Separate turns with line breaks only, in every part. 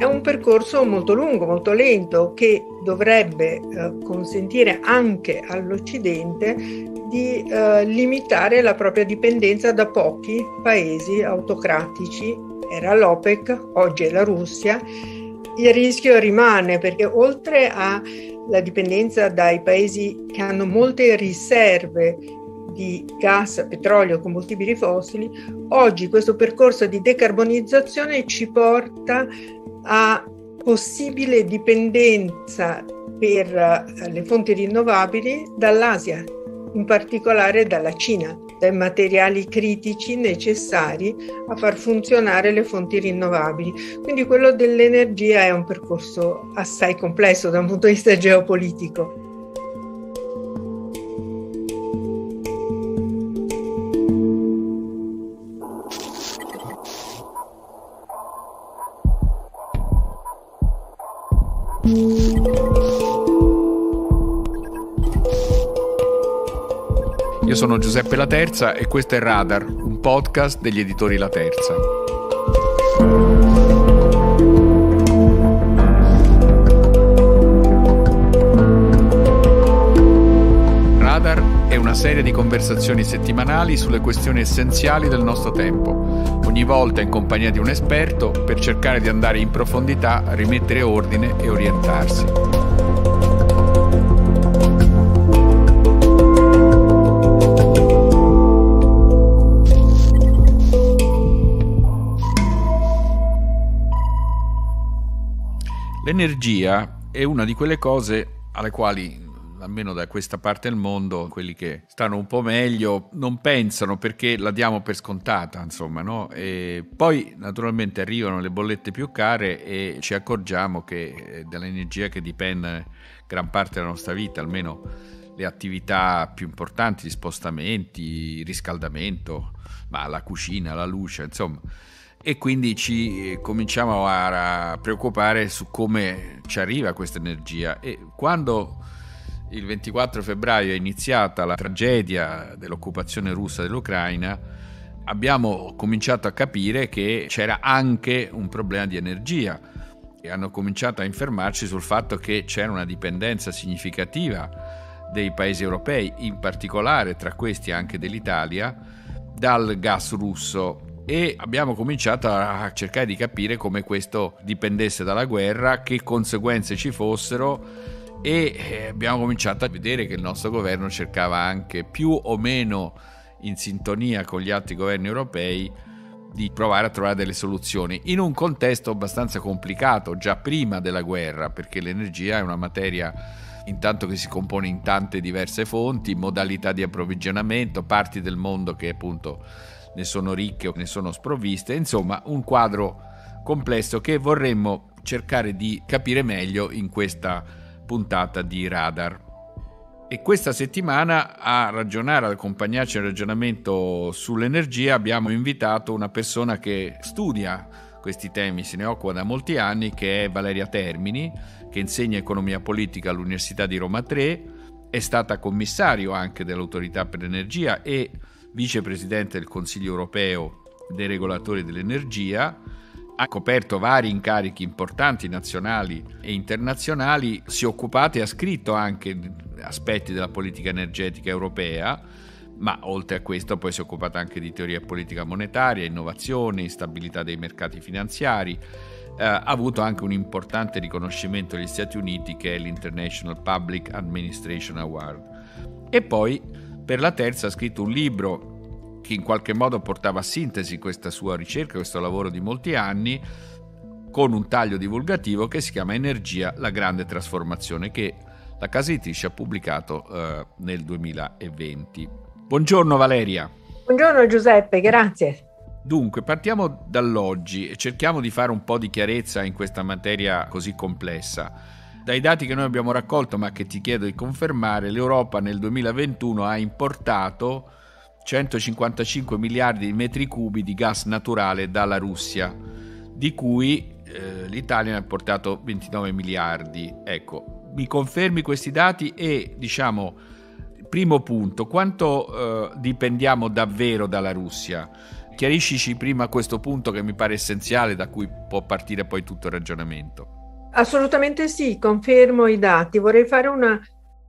È un percorso molto lungo, molto lento, che dovrebbe eh, consentire anche all'Occidente di eh, limitare la propria dipendenza da pochi paesi autocratici. Era l'OPEC, oggi è la Russia. Il rischio rimane perché oltre alla dipendenza dai paesi che hanno molte riserve di gas, petrolio, combustibili fossili, oggi questo percorso di decarbonizzazione ci porta a possibile dipendenza per eh, le fonti rinnovabili dall'Asia, in particolare dalla Cina, dai materiali critici necessari a far funzionare le fonti rinnovabili. Quindi quello dell'energia è un percorso assai complesso da un punto di vista geopolitico.
Io sono Giuseppe La Terza e questo è Radar, un podcast degli editori La Terza. una serie di conversazioni settimanali sulle questioni essenziali del nostro tempo, ogni volta in compagnia di un esperto per cercare di andare in profondità, rimettere ordine e orientarsi. L'energia è una di quelle cose alle quali almeno da questa parte del mondo, quelli che stanno un po' meglio non pensano perché la diamo per scontata, insomma, no? E poi naturalmente arrivano le bollette più care e ci accorgiamo che eh, dall'energia che dipende gran parte della nostra vita, almeno le attività più importanti, gli spostamenti, il riscaldamento, ma la cucina, la luce, insomma e quindi ci eh, cominciamo a preoccupare su come ci arriva questa energia e quando il 24 febbraio è iniziata la tragedia dell'occupazione russa dell'Ucraina. Abbiamo cominciato a capire che c'era anche un problema di energia e hanno cominciato a infermarci sul fatto che c'era una dipendenza significativa dei paesi europei, in particolare tra questi anche dell'Italia, dal gas russo e abbiamo cominciato a cercare di capire come questo dipendesse dalla guerra, che conseguenze ci fossero e eh, abbiamo cominciato a vedere che il nostro governo cercava anche più o meno in sintonia con gli altri governi europei di provare a trovare delle soluzioni in un contesto abbastanza complicato già prima della guerra, perché l'energia è una materia intanto che si compone in tante diverse fonti, modalità di approvvigionamento, parti del mondo che appunto ne sono ricche o ne sono sprovviste, insomma un quadro complesso che vorremmo cercare di capire meglio in questa puntata di Radar. E questa settimana a ragionare, ad accompagnarci al ragionamento sull'energia, abbiamo invitato una persona che studia questi temi, se ne occupa da molti anni, che è Valeria Termini, che insegna economia politica all'Università di Roma 3, è stata commissario anche dell'Autorità per l'Energia e vicepresidente del Consiglio europeo dei regolatori dell'energia ha coperto vari incarichi importanti nazionali e internazionali, si è occupato e ha scritto anche aspetti della politica energetica europea, ma oltre a questo poi si è occupata anche di teoria politica monetaria, innovazione, stabilità dei mercati finanziari. Eh, ha avuto anche un importante riconoscimento negli Stati Uniti che è l'International Public Administration Award. E poi per la terza ha scritto un libro che in qualche modo portava a sintesi questa sua ricerca, questo lavoro di molti anni, con un taglio divulgativo che si chiama Energia, la grande trasformazione, che la casa editrice ha pubblicato eh, nel 2020. Buongiorno Valeria.
Buongiorno Giuseppe, grazie.
Dunque, partiamo dall'oggi e cerchiamo di fare un po' di chiarezza in questa materia così complessa. Dai dati che noi abbiamo raccolto, ma che ti chiedo di confermare, l'Europa nel 2021 ha importato 155 miliardi di metri cubi di gas naturale dalla Russia, di cui eh, l'Italia ne ha portato 29 miliardi. Ecco, mi confermi questi dati e diciamo, primo punto, quanto eh, dipendiamo davvero dalla Russia? Chiariscici prima questo punto che mi pare essenziale da cui può partire poi tutto il ragionamento.
Assolutamente sì, confermo i dati. Vorrei fare una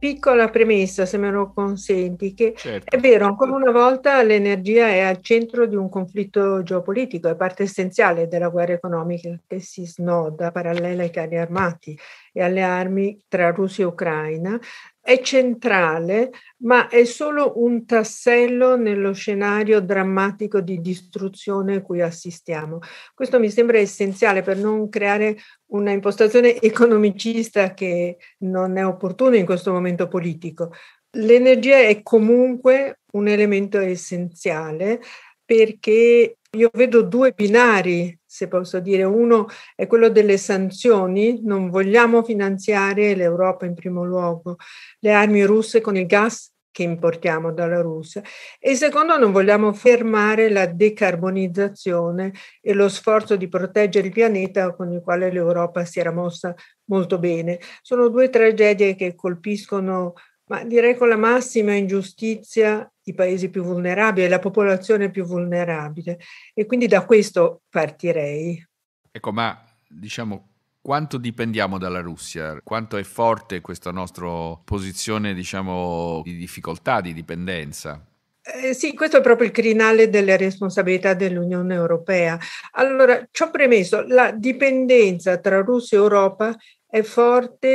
piccola premessa, se me lo consenti, che certo. è vero, ancora una volta l'energia è al centro di un conflitto geopolitico, è parte essenziale della guerra economica che si snoda parallela ai carri armati e alle armi tra Russia e Ucraina, è centrale, ma è solo un tassello nello scenario drammatico di distruzione cui assistiamo. Questo mi sembra essenziale per non creare una impostazione economicista che non è opportuna in questo momento politico. L'energia è comunque un elemento essenziale perché io vedo due binari, se posso dire. Uno è quello delle sanzioni, non vogliamo finanziare l'Europa in primo luogo, le armi russe con il gas che importiamo dalla Russia e secondo non vogliamo fermare la decarbonizzazione e lo sforzo di proteggere il pianeta con il quale l'Europa si era mossa molto bene. Sono due tragedie che colpiscono ma direi con la massima ingiustizia i paesi più vulnerabili, la popolazione più vulnerabile. E quindi da questo partirei.
Ecco, ma diciamo quanto dipendiamo dalla Russia? Quanto è forte questa nostra posizione, diciamo, di difficoltà, di dipendenza?
Eh, sì, questo è proprio il crinale delle responsabilità dell'Unione Europea. Allora, ciò premesso, la dipendenza tra Russia e Europa è forte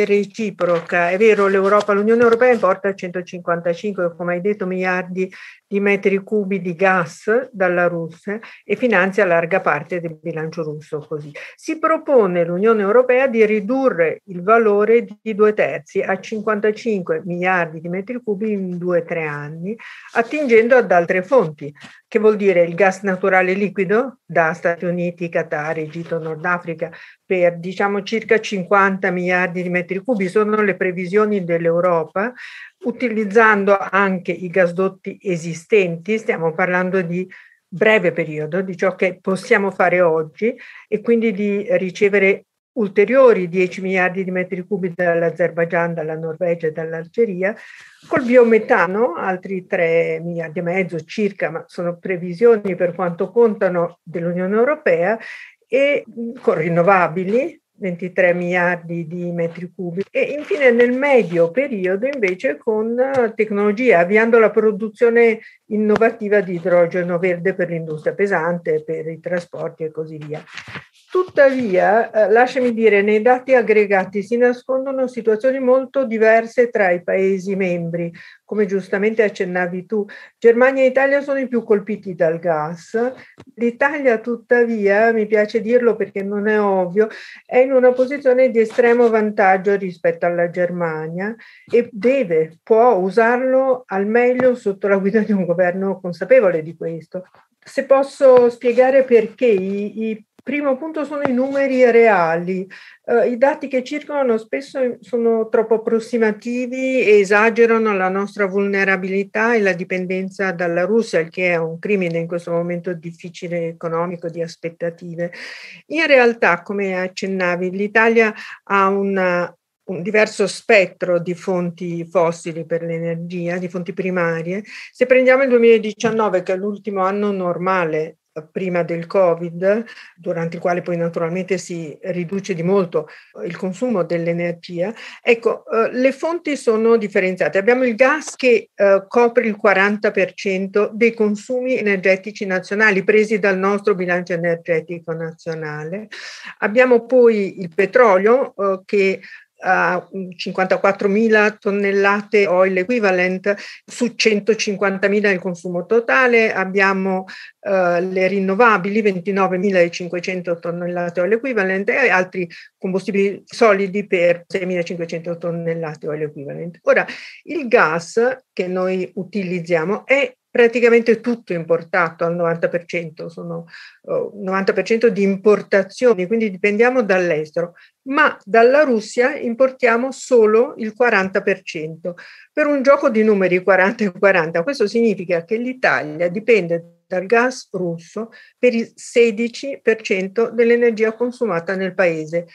e reciproca. È vero, l'Europa, l'Unione Europea importa 155, come hai detto, miliardi di metri cubi di gas dalla Russia e finanzia larga parte del bilancio russo così. Si propone l'Unione Europea di ridurre il valore di due terzi a 55 miliardi di metri cubi in due o tre anni, attingendo ad altre fonti, che vuol dire il gas naturale liquido da Stati Uniti, Qatar, Egitto, Nord Africa, per diciamo circa 50 miliardi di metri cubi, sono le previsioni dell'Europa, utilizzando anche i gasdotti esistenti, stiamo parlando di breve periodo, di ciò che possiamo fare oggi e quindi di ricevere ulteriori 10 miliardi di metri cubi dall'Azerbaigian, dalla Norvegia e dall'Algeria, col biometano altri 3 miliardi e mezzo circa, ma sono previsioni per quanto contano dell'Unione Europea, e mm, con rinnovabili 23 miliardi di metri cubi e infine nel medio periodo invece con eh, tecnologie, avviando la produzione innovativa di idrogeno verde per l'industria pesante, per i trasporti e così via. Tuttavia, eh, lasciami dire, nei dati aggregati si nascondono situazioni molto diverse tra i Paesi membri. Come giustamente accennavi tu, Germania e Italia sono i più colpiti dal gas. L'Italia, tuttavia, mi piace dirlo perché non è ovvio, è in una posizione di estremo vantaggio rispetto alla Germania e deve, può usarlo al meglio sotto la guida di un governo consapevole di questo. Se posso spiegare perché i, i Primo punto sono i numeri reali. Eh, I dati che circolano spesso sono troppo approssimativi e esagerano la nostra vulnerabilità e la dipendenza dalla Russia, il che è un crimine in questo momento difficile economico di aspettative. In realtà, come accennavi, l'Italia ha una, un diverso spettro di fonti fossili per l'energia, di fonti primarie. Se prendiamo il 2019, che è l'ultimo anno normale prima del Covid, durante il quale poi naturalmente si riduce di molto il consumo dell'energia, ecco, eh, le fonti sono differenziate. Abbiamo il gas che eh, copre il 40% dei consumi energetici nazionali presi dal nostro bilancio energetico nazionale. Abbiamo poi il petrolio eh, che a 54.000 tonnellate oil equivalent su 150.000 il consumo totale, abbiamo eh, le rinnovabili 29.500 tonnellate oil equivalent e altri combustibili solidi per 6.500 tonnellate oil equivalent. Ora, il gas che noi utilizziamo è praticamente tutto importato al 90%, sono oh, eh, 90% di importazioni, quindi dipendiamo dall'estero, ma dalla Russia importiamo solo il 40%, per un gioco di numeri 40 e 40. Questo significa che l'Italia dipende dal gas russo per il 16% dell'energia consumata nel paese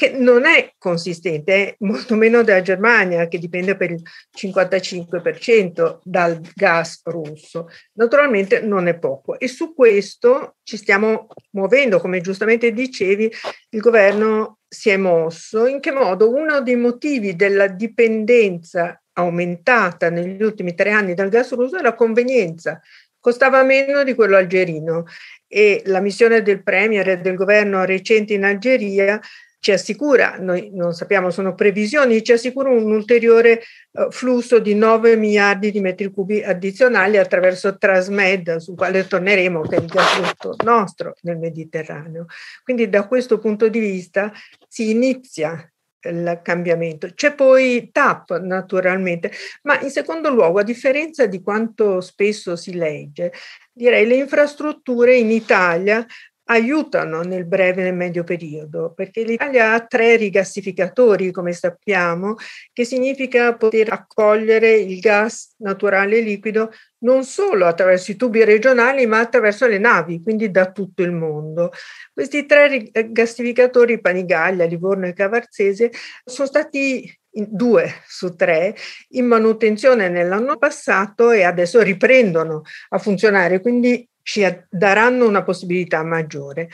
che non è consistente, eh, molto meno della Germania, che dipende per il 55% dal gas russo. Naturalmente non è poco e su questo ci stiamo muovendo, come giustamente dicevi, il governo si è mosso. In che modo? Uno dei motivi della dipendenza aumentata negli ultimi tre anni dal gas russo è la convenienza. Costava meno di quello algerino e la missione del Premier e del governo recente in Algeria ci assicura, noi non sappiamo, sono previsioni, ci assicura un ulteriore uh, flusso di 9 miliardi di metri cubi addizionali attraverso Trasmed, sul quale torneremo, che è il gasdotto nostro nel Mediterraneo. Quindi da questo punto di vista si inizia il cambiamento. C'è poi TAP naturalmente, ma in secondo luogo, a differenza di quanto spesso si legge, direi le infrastrutture in Italia aiutano nel breve e nel medio periodo, perché l'Italia ha tre rigassificatori, come sappiamo, che significa poter accogliere il gas naturale liquido non solo attraverso i tubi regionali, ma attraverso le navi, quindi da tutto il mondo. Questi tre rigassificatori, eh, Panigaglia, Livorno e Cavarzese, sono stati due su tre in manutenzione nell'anno passato e adesso riprendono a funzionare. Quindi ci daranno una possibilità maggiore.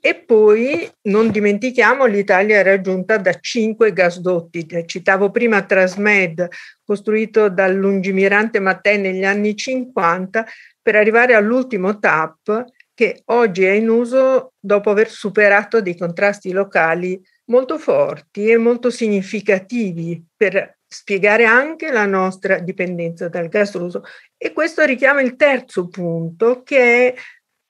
E poi non dimentichiamo l'Italia è raggiunta da cinque gasdotti. Eh, citavo prima Trasmed, costruito dal lungimirante Mattei negli anni 50 per arrivare all'ultimo TAP che oggi è in uso dopo aver superato dei contrasti locali molto forti e molto significativi per spiegare anche la nostra dipendenza dal gas russo. E questo richiama il terzo punto, che è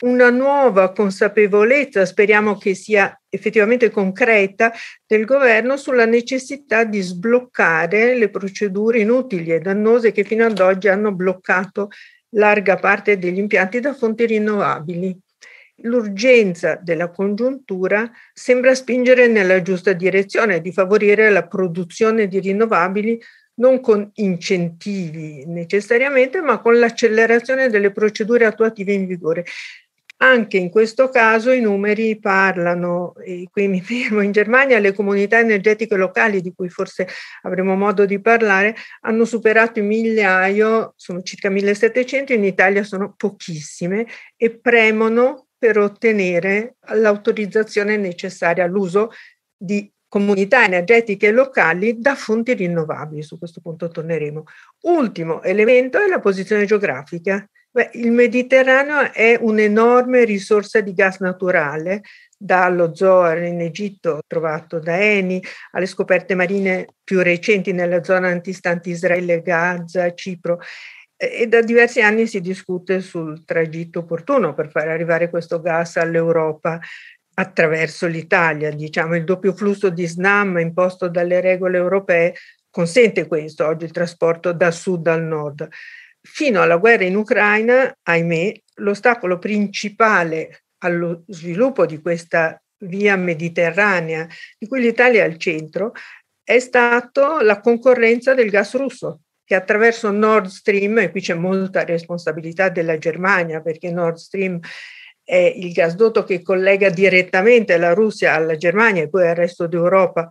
una nuova consapevolezza, speriamo che sia effettivamente concreta, del governo sulla necessità di sbloccare le procedure inutili e dannose che fino ad oggi hanno bloccato larga parte degli impianti da fonti rinnovabili l'urgenza della congiuntura sembra spingere nella giusta direzione di favorire la produzione di rinnovabili non con incentivi necessariamente, ma con l'accelerazione delle procedure attuative in vigore. Anche in questo caso i numeri parlano, e qui mi fermo, in Germania le comunità energetiche locali, di cui forse avremo modo di parlare, hanno superato i migliaio, sono circa 1700, in Italia sono pochissime, e premono per ottenere l'autorizzazione necessaria all'uso di comunità energetiche locali da fonti rinnovabili. Su questo punto torneremo. Ultimo elemento è la posizione geografica. Beh, il Mediterraneo è un'enorme risorsa di gas naturale, dallo Zoar in Egitto trovato da Eni alle scoperte marine più recenti nella zona antistante Israele, Gaza, Cipro e da diversi anni si discute sul tragitto opportuno per far arrivare questo gas all'Europa attraverso l'Italia. Diciamo, il doppio flusso di SNAM imposto dalle regole europee consente questo, oggi il trasporto da sud al nord. Fino alla guerra in Ucraina, ahimè, l'ostacolo principale allo sviluppo di questa via mediterranea, di cui l'Italia è al centro, è stata la concorrenza del gas russo, che attraverso Nord Stream, e qui c'è molta responsabilità della Germania perché Nord Stream è il gasdotto che collega direttamente la Russia alla Germania e poi al resto d'Europa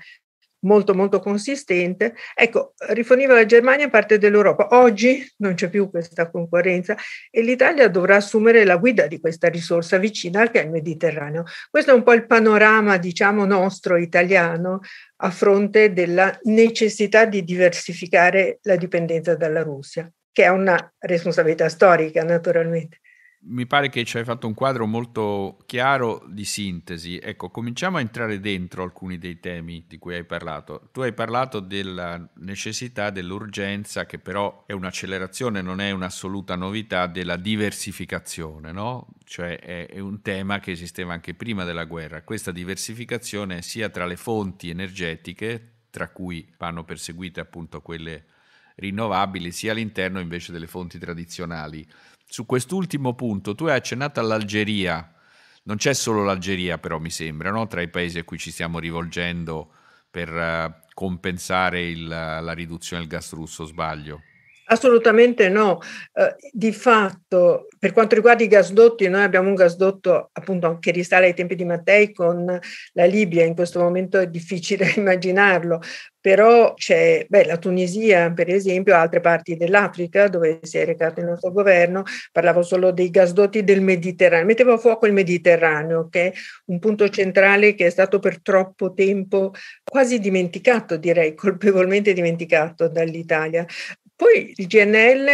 molto molto consistente, ecco, riforniva la Germania parte dell'Europa. Oggi non c'è più questa concorrenza e l'Italia dovrà assumere la guida di questa risorsa vicina anche al Mediterraneo. Questo è un po' il panorama, diciamo, nostro italiano a fronte della necessità di diversificare la dipendenza dalla Russia, che è una responsabilità storica, naturalmente
mi pare che ci hai fatto un quadro molto chiaro di sintesi. Ecco, cominciamo a entrare dentro alcuni dei temi di cui hai parlato. Tu hai parlato della necessità, dell'urgenza, che però è un'accelerazione, non è un'assoluta novità, della diversificazione, no? Cioè è, è un tema che esisteva anche prima della guerra. Questa diversificazione sia tra le fonti energetiche, tra cui vanno perseguite appunto quelle rinnovabili sia all'interno invece delle fonti tradizionali. Su quest'ultimo punto tu hai accennato all'Algeria, non c'è solo l'Algeria però mi sembra, no? tra i paesi a cui ci stiamo rivolgendo per eh, compensare il, la riduzione del gas russo, sbaglio?
Assolutamente no. Eh, di fatto, per quanto riguarda i gasdotti, noi abbiamo un gasdotto appunto che risale ai tempi di Mattei con la Libia, in questo momento è difficile immaginarlo, però c'è beh, la Tunisia, per esempio, altre parti dell'Africa dove si è recato il nostro governo, parlavo solo dei gasdotti del Mediterraneo, mettevo a fuoco il Mediterraneo, che è un punto centrale che è stato per troppo tempo quasi dimenticato, direi colpevolmente dimenticato dall'Italia. Poi il GNL,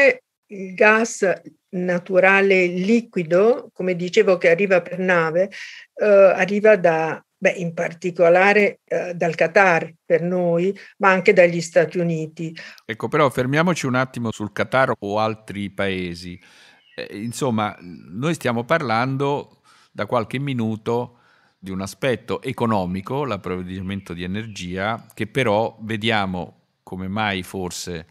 il gas naturale liquido, come dicevo che arriva per nave, eh, arriva da, beh, in particolare eh, dal Qatar per noi, ma anche dagli Stati Uniti.
Ecco, però fermiamoci un attimo sul Qatar o altri paesi. Eh, insomma, noi stiamo parlando da qualche minuto di un aspetto economico, l'approvvigionamento di energia, che però vediamo come mai forse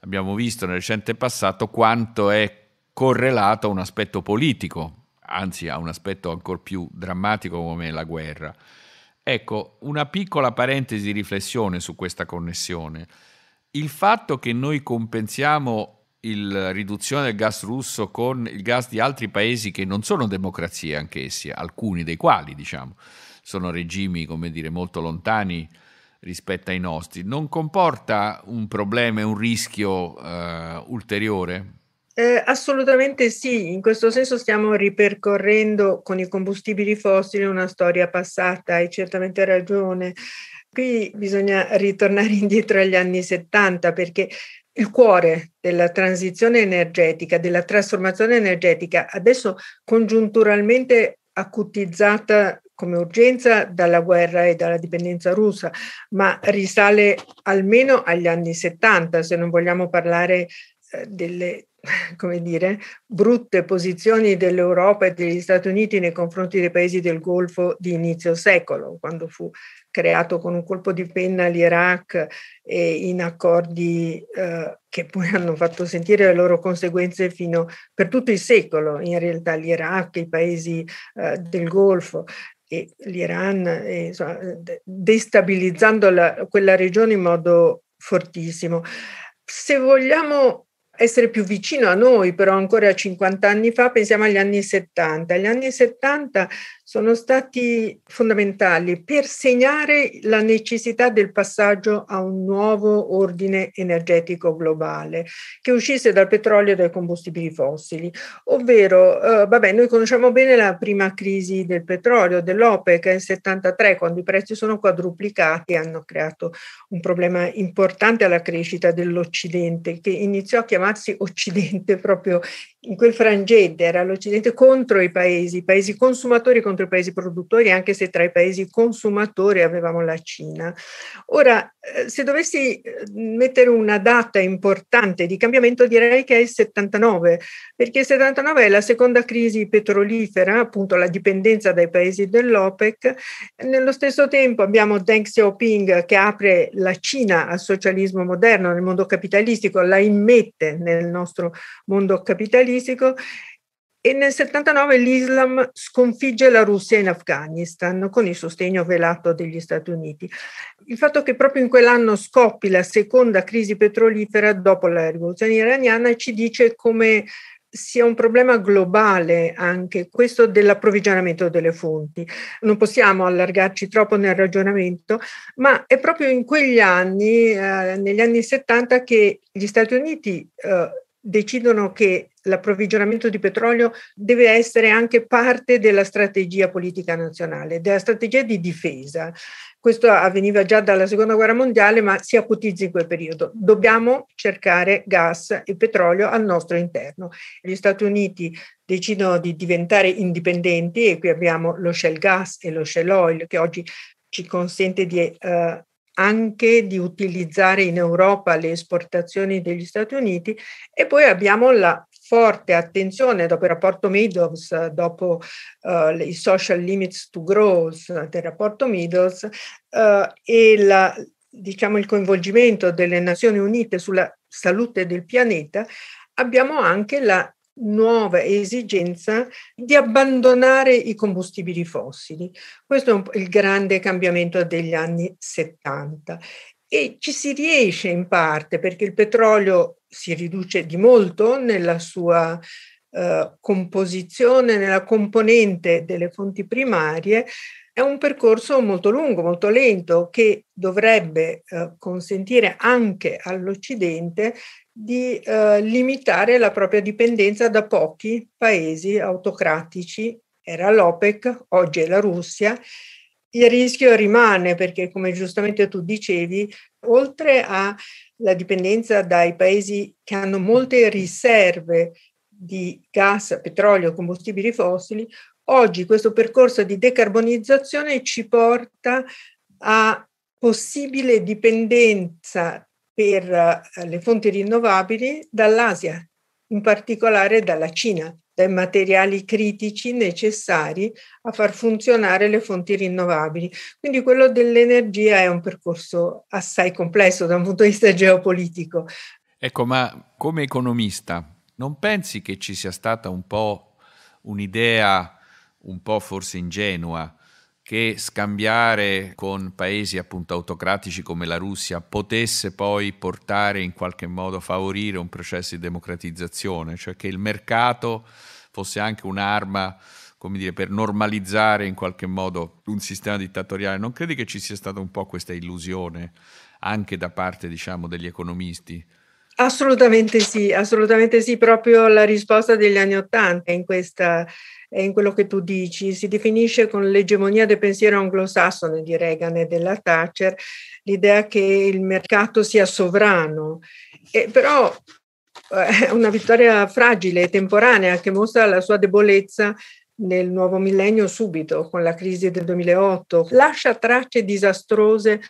abbiamo visto nel recente passato quanto è correlato a un aspetto politico, anzi a un aspetto ancora più drammatico come la guerra. Ecco, una piccola parentesi di riflessione su questa connessione. Il fatto che noi compensiamo la riduzione del gas russo con il gas di altri paesi che non sono democrazie anch'essi, alcuni dei quali diciamo, sono regimi come dire, molto lontani rispetto ai nostri, non comporta un problema e un rischio eh, ulteriore?
Eh, assolutamente sì, in questo senso stiamo ripercorrendo con i combustibili fossili una storia passata, hai certamente ragione. Qui bisogna ritornare indietro agli anni 70 perché il cuore della transizione energetica, della trasformazione energetica, adesso congiunturalmente acutizzata come urgenza dalla guerra e dalla dipendenza russa, ma risale almeno agli anni 70, se non vogliamo parlare eh, delle come dire, brutte posizioni dell'Europa e degli Stati Uniti nei confronti dei paesi del Golfo di inizio secolo, quando fu creato con un colpo di penna l'Iraq e in accordi eh, che poi hanno fatto sentire le loro conseguenze fino per tutto il secolo, in realtà l'Iraq, i paesi eh, del Golfo, e l'Iran, e, insomma, destabilizzando la, quella regione in modo fortissimo. Se vogliamo essere più vicino a noi, però ancora 50 anni fa, pensiamo agli anni 70. Gli anni 70 sono stati fondamentali per segnare la necessità del passaggio a un nuovo ordine energetico globale che uscisse dal petrolio e dai combustibili fossili. Ovvero, eh, vabbè, noi conosciamo bene la prima crisi del petrolio, dell'OPEC nel 73, quando i prezzi sono quadruplicati, hanno creato un problema importante alla crescita dell'Occidente, che iniziò a chiamarsi Occidente proprio in quel frangente era l'Occidente contro i paesi, i paesi consumatori contro i paesi produttori, anche se tra i paesi consumatori avevamo la Cina. Ora, eh, se dovessi eh, mettere una data importante di cambiamento, direi che è il 79, perché il 79 è la seconda crisi petrolifera, appunto la dipendenza dai paesi dell'OPEC. Nello stesso tempo abbiamo Deng Xiaoping che apre la Cina al socialismo moderno nel mondo capitalistico, la immette nel nostro mondo capitalistico fisico e nel 79 l'Islam sconfigge la Russia in Afghanistan con il sostegno velato degli Stati Uniti. Il fatto che proprio in quell'anno scoppi la seconda crisi petrolifera dopo la rivoluzione iraniana ci dice come sia un problema globale anche questo dell'approvvigionamento delle fonti. Non possiamo allargarci troppo nel ragionamento, ma è proprio in quegli anni, eh, negli anni 70, che gli Stati Uniti eh, decidono che l'approvvigionamento di petrolio deve essere anche parte della strategia politica nazionale, della strategia di difesa. Questo avveniva già dalla seconda guerra mondiale, ma si acutizza in quel periodo. Dobbiamo cercare gas e petrolio al nostro interno. Gli Stati Uniti decidono di diventare indipendenti e qui abbiamo lo shell gas e lo shell oil che oggi ci consente di eh, anche di utilizzare in Europa le esportazioni degli Stati Uniti e poi abbiamo la forte attenzione dopo il rapporto Meadows, dopo uh, i social limits to growth del rapporto Meadows uh, e la, diciamo, il coinvolgimento delle Nazioni Unite sulla salute del pianeta, abbiamo anche la nuova esigenza di abbandonare i combustibili fossili. Questo è un, il grande cambiamento degli anni 70 e ci si riesce in parte perché il petrolio si riduce di molto nella sua eh, composizione, nella componente delle fonti primarie. È un percorso molto lungo, molto lento, che dovrebbe eh, consentire anche all'Occidente di eh, limitare la propria dipendenza da pochi paesi autocratici. Era l'OPEC, oggi è la Russia. Il rischio rimane perché, come giustamente tu dicevi, oltre alla dipendenza dai paesi che hanno molte riserve di gas, petrolio, combustibili fossili, oggi questo percorso di decarbonizzazione ci porta a possibile dipendenza per eh, le fonti rinnovabili dall'Asia, in particolare dalla Cina, dai materiali critici necessari a far funzionare le fonti rinnovabili. Quindi quello dell'energia è un percorso assai complesso da un punto di vista geopolitico.
Ecco, ma come economista, non pensi che ci sia stata un po' un'idea un po' forse ingenua che scambiare con paesi appunto autocratici come la Russia potesse poi portare in qualche modo a favorire un processo di democratizzazione, cioè che il mercato fosse anche un'arma come dire, per normalizzare in qualche modo un sistema dittatoriale. Non credi che ci sia stata un po' questa illusione anche da parte diciamo, degli economisti?
Assolutamente sì, assolutamente sì, proprio la risposta degli anni Ottanta in questa in quello che tu dici, si definisce con l'egemonia del pensiero anglosassone di Reagan e della Thatcher, l'idea che il mercato sia sovrano. E però eh, è una vittoria fragile e temporanea che mostra la sua debolezza nel nuovo millennio subito, con la crisi del 2008, lascia tracce disastrose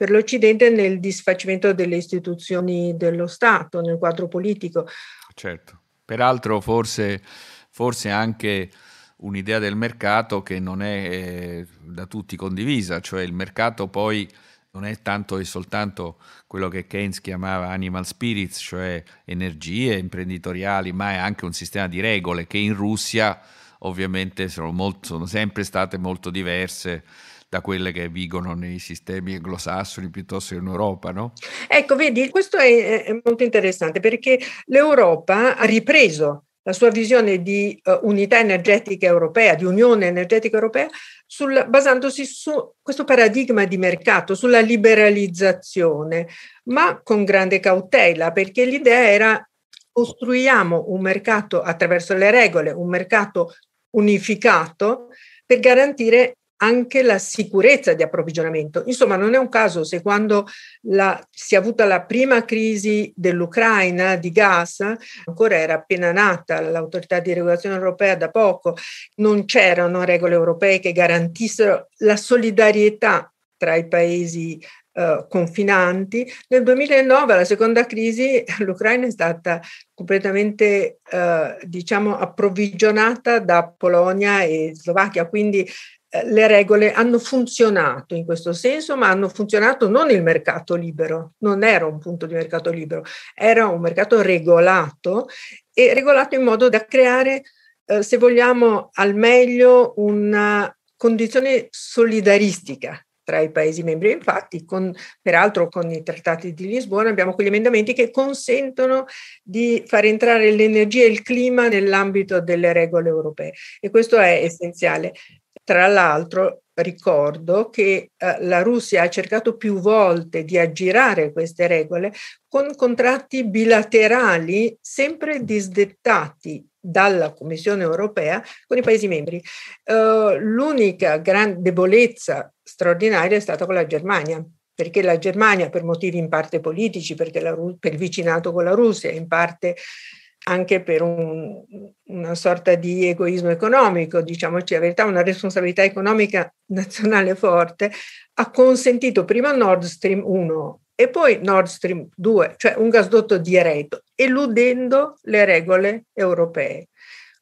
per l'Occidente nel disfacimento delle istituzioni dello Stato, nel quadro politico.
Certo, peraltro forse, forse anche un'idea del mercato che non è eh, da tutti condivisa, cioè il mercato poi non è tanto e soltanto quello che Keynes chiamava animal spirits, cioè energie imprenditoriali, ma è anche un sistema di regole che in Russia ovviamente sono, molto, sono sempre state molto diverse da quelle che vigono nei sistemi anglosassoni piuttosto che in Europa, no?
Ecco, vedi, questo è, è molto interessante perché l'Europa ha ripreso la sua visione di uh, unità energetica europea, di unione energetica europea, sul, basandosi su questo paradigma di mercato, sulla liberalizzazione, ma con grande cautela, perché l'idea era costruiamo un mercato attraverso le regole, un mercato unificato per garantire anche la sicurezza di approvvigionamento. Insomma, non è un caso se quando la, si è avuta la prima crisi dell'Ucraina di gas, ancora era appena nata l'autorità di regolazione europea da poco, non c'erano regole europee che garantissero la solidarietà tra i paesi eh, confinanti. Nel 2009, la seconda crisi, l'Ucraina è stata completamente eh, diciamo, approvvigionata da Polonia e Slovacchia, quindi eh, le regole hanno funzionato in questo senso, ma hanno funzionato non il mercato libero, non era un punto di mercato libero, era un mercato regolato e regolato in modo da creare, eh, se vogliamo, al meglio una condizione solidaristica tra i Paesi membri. Infatti, con, peraltro con i trattati di Lisbona abbiamo quegli emendamenti che consentono di far entrare l'energia e il clima nell'ambito delle regole europee e questo è essenziale. Tra l'altro ricordo che eh, la Russia ha cercato più volte di aggirare queste regole con contratti bilaterali sempre disdettati dalla Commissione europea con i Paesi membri. Uh, l'unica grande debolezza straordinaria è stata con la Germania, perché la Germania per motivi in parte politici, perché la, per il vicinato con la Russia, in parte anche per un, una sorta di egoismo economico, diciamoci la verità, una responsabilità economica nazionale forte, ha consentito prima Nord Stream 1 e poi Nord Stream 2, cioè un gasdotto diretto, eludendo le regole europee.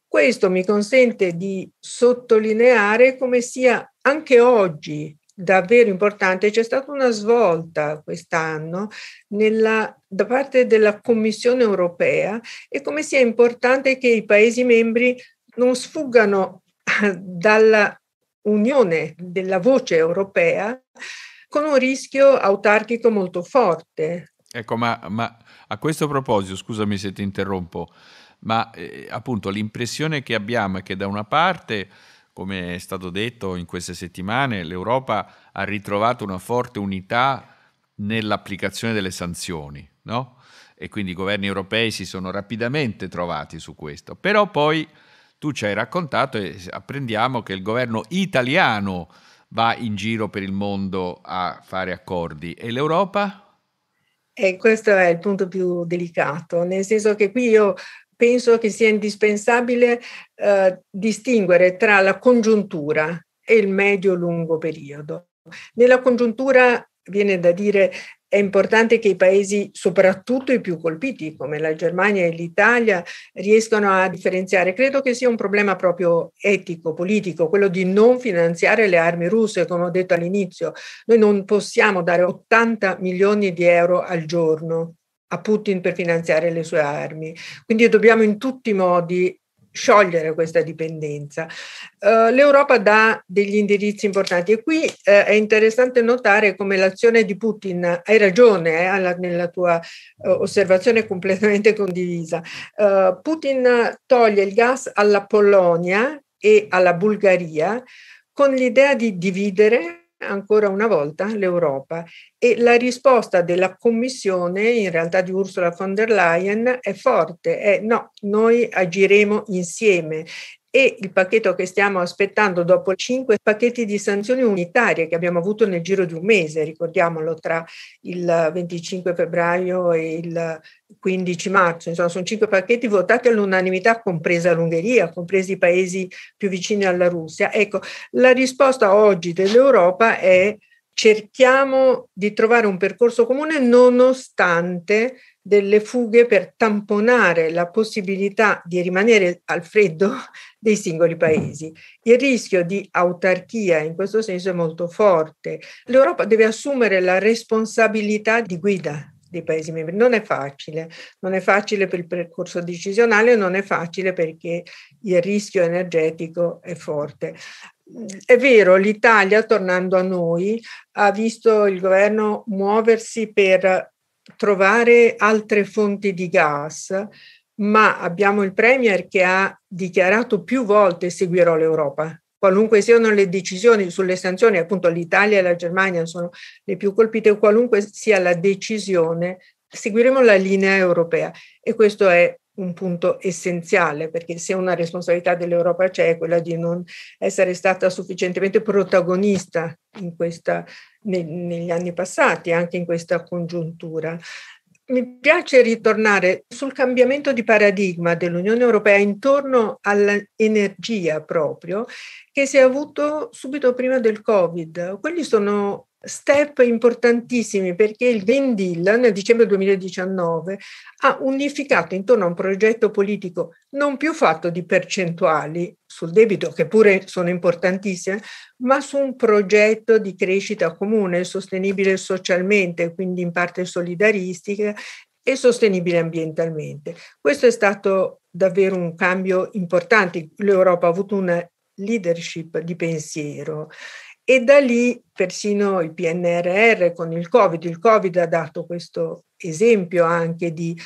Questo mi consente di sottolineare come sia anche oggi davvero importante, c'è stata una svolta quest'anno nella, da parte della Commissione europea e come sia importante che i Paesi membri non sfuggano eh, dalla unione della voce europea con un rischio autarchico molto forte.
Ecco, ma, ma a questo proposito, scusami se ti interrompo, ma eh, appunto l'impressione che abbiamo è che da una parte come è stato detto in queste settimane, l'Europa ha ritrovato una forte unità nell'applicazione delle sanzioni, no? E quindi i governi europei si sono rapidamente trovati su questo. Però poi tu ci hai raccontato e apprendiamo che il governo italiano va in giro per il mondo a fare accordi e l'Europa?
E questo è il punto più delicato, nel senso che qui io penso che sia indispensabile eh, distinguere tra la congiuntura e il medio-lungo periodo. Nella congiuntura viene da dire è importante che i paesi, soprattutto i più colpiti, come la Germania e l'Italia, riescano a differenziare. Credo che sia un problema proprio etico, politico, quello di non finanziare le armi russe, come ho detto all'inizio. Noi non possiamo dare 80 milioni di euro al giorno a Putin per finanziare le sue armi. Quindi dobbiamo in tutti i modi sciogliere questa dipendenza. Eh, L'Europa dà degli indirizzi importanti e qui eh, è interessante notare come l'azione di Putin, hai ragione eh, nella tua eh, osservazione completamente condivisa, Putin toglie il gas alla Polonia e alla Bulgaria con l'idea di dividere ancora una volta l'Europa e la risposta della Commissione, in realtà di Ursula von der Leyen, è forte, è no, noi agiremo insieme e il pacchetto che stiamo aspettando dopo cinque pacchetti di sanzioni unitarie che abbiamo avuto nel giro di un mese, ricordiamolo, tra il 25 febbraio e il 15 marzo. Insomma, sono cinque pacchetti votati all'unanimità, compresa l'Ungheria, compresi i paesi più vicini alla Russia. Ecco, la risposta oggi dell'Europa è cerchiamo di trovare un percorso comune nonostante delle fughe per tamponare la possibilità di rimanere al freddo dei singoli paesi. Il rischio di autarchia in questo senso è molto forte. L'Europa deve assumere la responsabilità di guida dei Paesi membri. Non è facile, non è facile per il percorso decisionale, non è facile perché il rischio energetico è forte. È vero, l'Italia, tornando a noi, ha visto il governo muoversi per trovare altre fonti di gas, ma abbiamo il Premier che ha dichiarato più volte seguirò l'Europa. Qualunque siano le decisioni sulle sanzioni, appunto l'Italia e la Germania sono le più colpite, qualunque sia la decisione, seguiremo la linea europea e questo è un punto essenziale, perché se una responsabilità dell'Europa c'è è quella di non essere stata sufficientemente protagonista in questa, ne, negli anni passati, anche in questa congiuntura. Mi piace ritornare sul cambiamento di paradigma dell'Unione Europea intorno all'energia proprio, che si è avuto subito prima del Covid. Quelli sono step importantissimi perché il Green Deal nel dicembre 2019 ha unificato intorno a un progetto politico non più fatto di percentuali sul debito, che pure sono importantissime, ma su un progetto di crescita comune, sostenibile socialmente, quindi in parte solidaristica e sostenibile ambientalmente. Questo è stato davvero un cambio importante. L'Europa ha avuto una leadership di pensiero e da lì persino il PNRR con il Covid, il Covid ha dato questo esempio anche di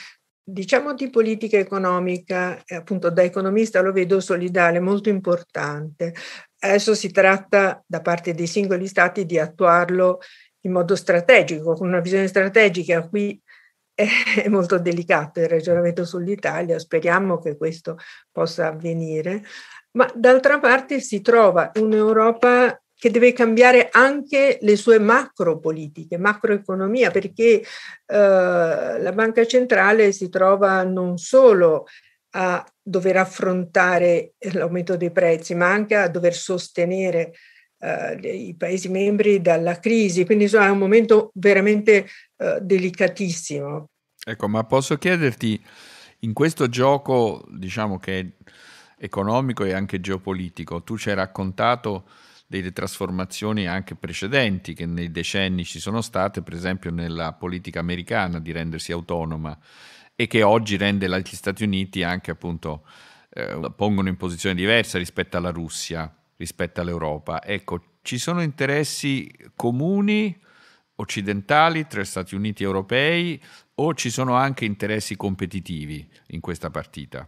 diciamo di politica economica, appunto da economista lo vedo solidale, molto importante. Adesso si tratta da parte dei singoli stati di attuarlo in modo strategico, con una visione strategica. Qui è molto delicato il ragionamento sull'Italia, speriamo che questo possa avvenire, ma d'altra parte si trova un'Europa che deve cambiare anche le sue macro politiche, macroeconomia, perché eh, la banca centrale si trova non solo a dover affrontare l'aumento dei prezzi, ma anche a dover sostenere eh, i Paesi membri dalla crisi. Quindi insomma, è un momento veramente
eh, delicatissimo. Ecco, ma posso chiederti, in questo gioco, diciamo che è economico e anche geopolitico, tu ci hai raccontato delle trasformazioni anche precedenti che nei decenni ci sono state, per esempio nella politica americana di rendersi autonoma e che oggi rende gli Stati Uniti anche appunto eh, pongono in posizione diversa rispetto alla Russia, rispetto all'Europa. Ecco, ci sono interessi comuni occidentali tra Stati Uniti e europei o ci sono anche interessi competitivi in questa partita?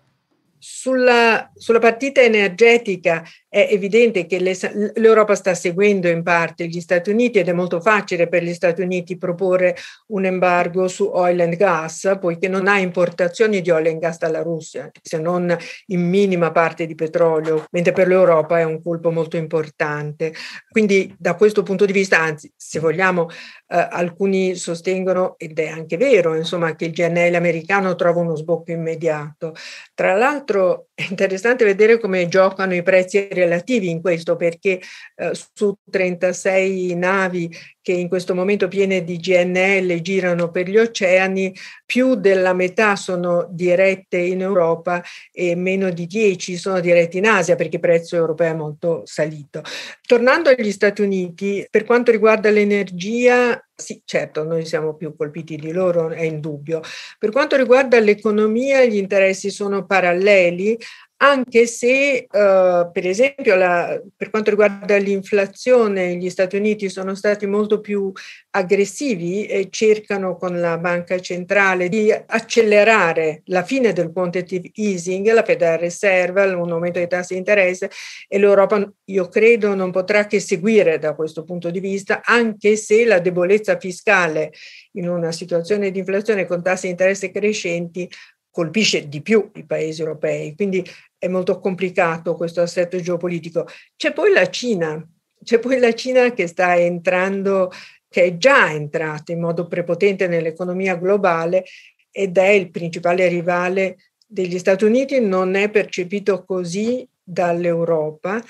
Sulla, sulla, partita energetica è evidente che le, l'Europa sta seguendo in parte gli Stati Uniti ed è molto facile per gli Stati Uniti proporre un embargo su oil and gas, poiché non ha importazioni di oil and gas dalla Russia, se non in minima parte di petrolio, mentre per l'Europa è un colpo molto importante. Quindi da questo punto di vista, anzi, se vogliamo eh, alcuni sostengono, ed è anche vero, insomma, che il GNL americano trova uno sbocco immediato. Tra l'altro è interessante vedere come giocano i prezzi relativi in questo, perché eh, su 36 navi che in questo momento piene di GNL girano per gli oceani, più della metà sono dirette in Europa e meno di 10 sono dirette in Asia perché il prezzo europeo è molto salito. Tornando agli Stati Uniti, per quanto riguarda l'energia, sì, certo, noi siamo più colpiti di loro, è indubbio. Per quanto riguarda l'economia, gli interessi sono paralleli, anche se eh, per esempio la, per quanto riguarda l'inflazione gli Stati Uniti sono stati molto più aggressivi e cercano con la banca centrale di accelerare la fine del quantitative easing, la Federal Reserve, un aumento dei tassi di interesse e l'Europa io credo non potrà che seguire da questo punto di vista anche se la debolezza fiscale in una situazione di inflazione con tassi di interesse crescenti colpisce di più i paesi europei. Quindi è molto complicato questo assetto geopolitico. C'è poi la Cina, c'è poi la Cina che sta entrando, che è già entrata in modo prepotente nell'economia globale ed è il principale rivale degli Stati Uniti, non è percepito così dall'Europa.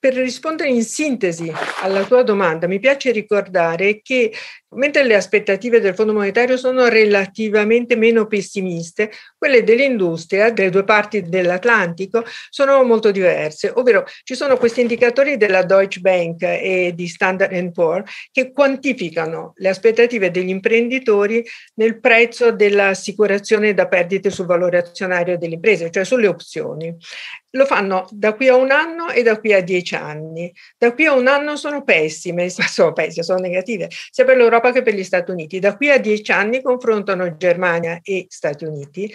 Per rispondere in sintesi alla tua domanda, mi piace ricordare che Mentre le aspettative del Fondo monetario sono relativamente meno pessimiste, quelle dell'industria delle due parti dell'Atlantico sono molto diverse, ovvero ci sono questi indicatori della Deutsche Bank e di Standard Poor's che quantificano le aspettative degli imprenditori nel prezzo dell'assicurazione da perdite sul valore azionario delle imprese, cioè sulle opzioni. Lo fanno da qui a un anno e da qui a dieci anni. Da qui a un anno sono pessime, sono, pessime, sono negative, sia per l'Europa l'Europa che per gli Stati Uniti. Da qui a dieci anni confrontano Germania e Stati Uniti.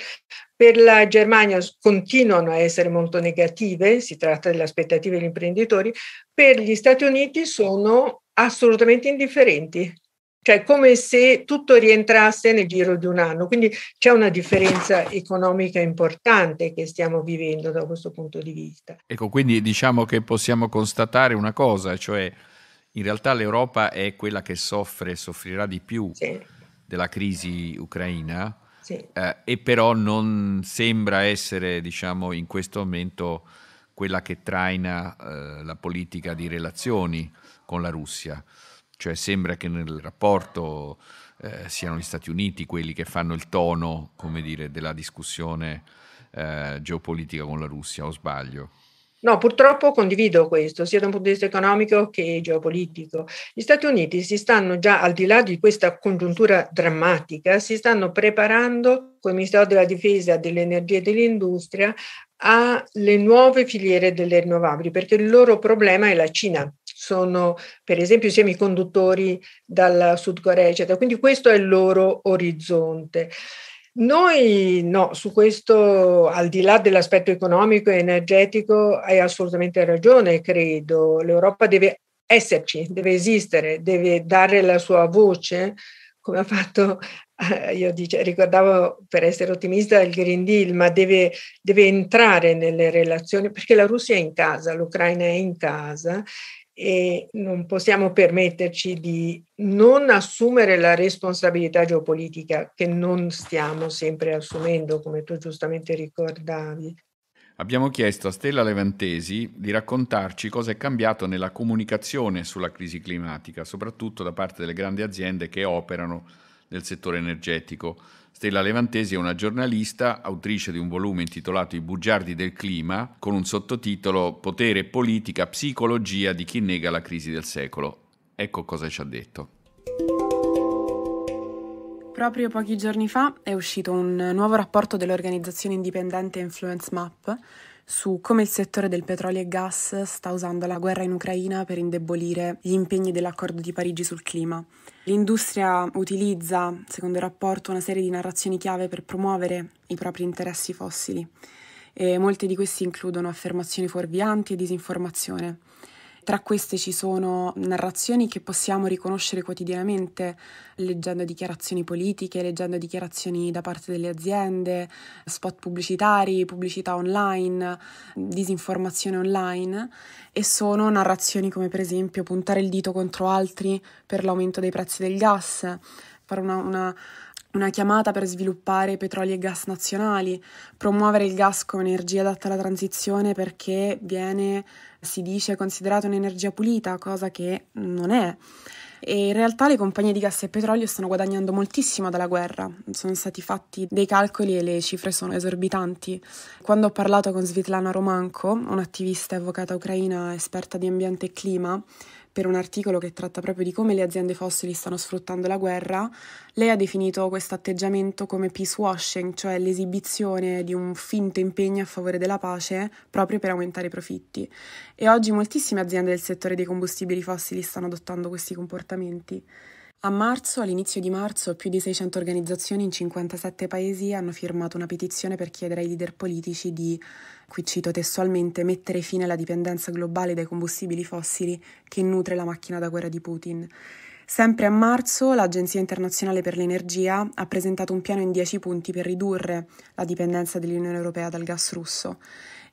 Per la Germania continuano a essere molto negative, si tratta delle aspettative degli imprenditori, per gli Stati Uniti sono assolutamente indifferenti, cioè come se tutto rientrasse nel giro di un anno. Quindi c'è una differenza economica importante che stiamo vivendo da questo punto di vista.
Ecco, quindi diciamo che possiamo constatare una cosa, cioè in realtà l'Europa è quella che soffre e soffrirà di più sì. della crisi ucraina sì. eh, e però non sembra essere, diciamo, in questo momento quella che traina eh, la politica di relazioni con la Russia. Cioè sembra che nel rapporto eh, siano gli Stati Uniti quelli che fanno il tono, come dire, della discussione eh, geopolitica con la Russia, o sbaglio?
No, purtroppo condivido questo, sia da un punto di vista economico che geopolitico. Gli Stati Uniti si stanno già, al di là di questa congiuntura drammatica, si stanno preparando con il Ministero della Difesa, dell'Energia e dell'Industria alle nuove filiere delle rinnovabili, perché il loro problema è la Cina sono per esempio i semiconduttori dalla Sud Corea, eccetera. Quindi questo è il loro orizzonte. Noi no, su questo, al di là dell'aspetto economico e energetico, hai assolutamente ragione, credo. L'Europa deve esserci, deve esistere, deve dare la sua voce, come ha fatto, eh, io dice, ricordavo per essere ottimista il Green Deal, ma deve, deve entrare nelle relazioni, perché la Russia è in casa, l'Ucraina è in casa e non possiamo permetterci di non assumere la responsabilità geopolitica che non stiamo sempre assumendo, come tu giustamente ricordavi.
Abbiamo chiesto a Stella Levantesi di raccontarci cosa è cambiato nella comunicazione sulla crisi climatica, soprattutto da parte delle grandi aziende che operano nel settore energetico. Stella Levantesi è una giornalista, autrice di un volume intitolato I bugiardi del clima, con un sottotitolo Potere politica, psicologia di chi nega la crisi del secolo. Ecco cosa ci ha detto.
Proprio pochi giorni fa è uscito un nuovo rapporto dell'organizzazione indipendente Influence Map su come il settore del petrolio e gas sta usando la guerra in Ucraina per indebolire gli impegni dell'accordo di Parigi sul clima. L'industria utilizza, secondo il rapporto, una serie di narrazioni chiave per promuovere i propri interessi fossili e molti di questi includono affermazioni fuorvianti e disinformazione. Tra queste ci sono narrazioni che possiamo riconoscere quotidianamente leggendo dichiarazioni politiche, leggendo dichiarazioni da parte delle aziende, spot pubblicitari, pubblicità online, disinformazione online e sono narrazioni come per esempio puntare il dito contro altri per l'aumento dei prezzi del gas, fare una, una una chiamata per sviluppare petroli e gas nazionali, promuovere il gas come energia adatta alla transizione perché viene si dice considerata un'energia pulita, cosa che non è. E in realtà le compagnie di gas e petrolio stanno guadagnando moltissimo dalla guerra, sono stati fatti dei calcoli e le cifre sono esorbitanti. Quando ho parlato con Svetlana Romanko, un'attivista e avvocata ucraina esperta di ambiente e clima, per un articolo che tratta proprio di come le aziende fossili stanno sfruttando la guerra, lei ha definito questo atteggiamento come peace washing, cioè l'esibizione di un finto impegno a favore della pace proprio per aumentare i profitti. E oggi moltissime aziende del settore dei combustibili fossili stanno adottando questi comportamenti. A marzo, all'inizio di marzo, più di 600 organizzazioni in 57 paesi hanno firmato una petizione per chiedere ai leader politici di qui cito testualmente, mettere fine alla dipendenza globale dai combustibili fossili che nutre la macchina da guerra di Putin. Sempre a marzo l'Agenzia internazionale per l'energia ha presentato un piano in 10 punti per ridurre la dipendenza dell'Unione Europea dal gas russo